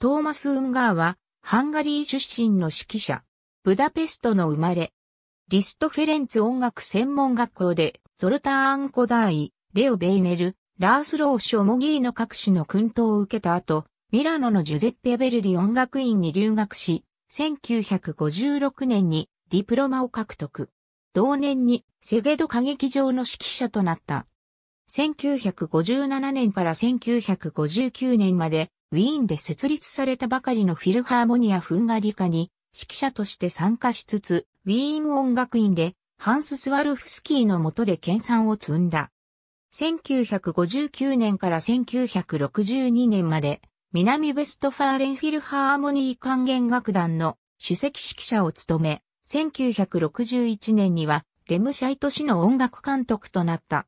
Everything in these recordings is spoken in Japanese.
トーマス・ウンガーは、ハンガリー出身の指揮者。ブダペストの生まれ。リストフェレンツ音楽専門学校で、ゾルターアン・コダーイ、レオ・ベイネル、ラース・ロー・ショモギーの各種の訓導を受けた後、ミラノのジュゼッペ・ベルディ音楽院に留学し、1956年にディプロマを獲得。同年にセゲド歌劇場の指揮者となった。1957年から1959年までウィーンで設立されたばかりのフィルハーモニア・フンガリカに指揮者として参加しつつ、ウィーン音楽院でハンス・スワルフスキーの下で研鑽を積んだ。1959年から1962年まで、南ベストファーレンフィルハーモニー管弦楽団の主席指揮者を務め、1961年にはレムシャイト氏の音楽監督となった。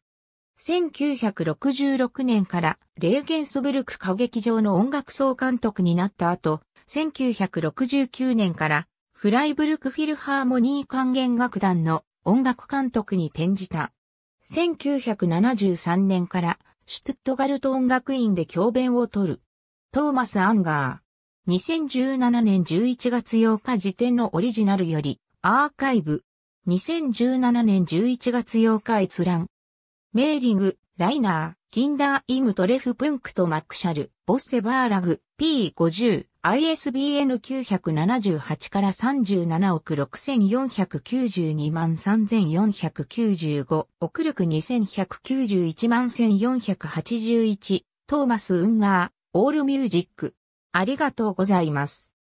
1966年からレーゲンスブルク歌劇場の音楽総監督になった後、1969年からフライブルクフィルハーモニー管弦楽団の音楽監督に転じた。1973年からシュトゥットガルト音楽院で教鞭を取る。トーマス・アンガー。2017年11月8日時点のオリジナルよりアーカイブ。2017年11月8日閲覧。メーリング、ライナー、キンダーイムトレフプンクトマックシャル、ボッセバーラグ、P50、ISBN 978から37億6492万3495、奥力2191万1481、トーマス・ウンガー、オールミュージック。ありがとうございます。